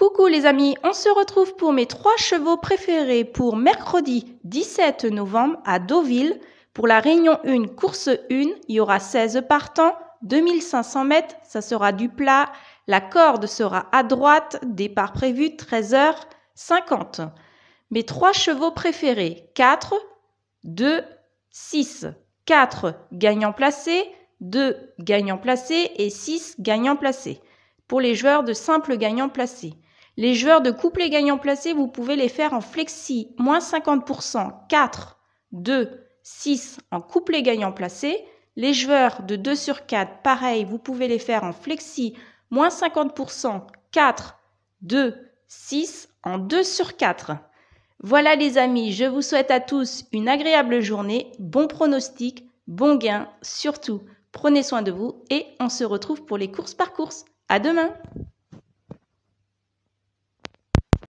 Coucou les amis, on se retrouve pour mes trois chevaux préférés pour mercredi 17 novembre à Deauville. Pour la réunion 1, course 1, il y aura 16 partants, 2500 mètres, ça sera du plat. La corde sera à droite, départ prévu 13h50. Mes trois chevaux préférés, 4, 2, 6. 4 gagnants placés, 2 gagnants placés et 6 gagnants placés. Pour les joueurs de simple gagnants placés. Les joueurs de couple gagnant gagnants placés, vous pouvez les faire en flexi, moins 50%, 4, 2, 6 en couplet gagnant placé. placés. Les joueurs de 2 sur 4, pareil, vous pouvez les faire en flexi, moins 50%, 4, 2, 6 en 2 sur 4. Voilà les amis, je vous souhaite à tous une agréable journée, bon pronostic, bon gain, surtout prenez soin de vous et on se retrouve pour les courses par course. À demain!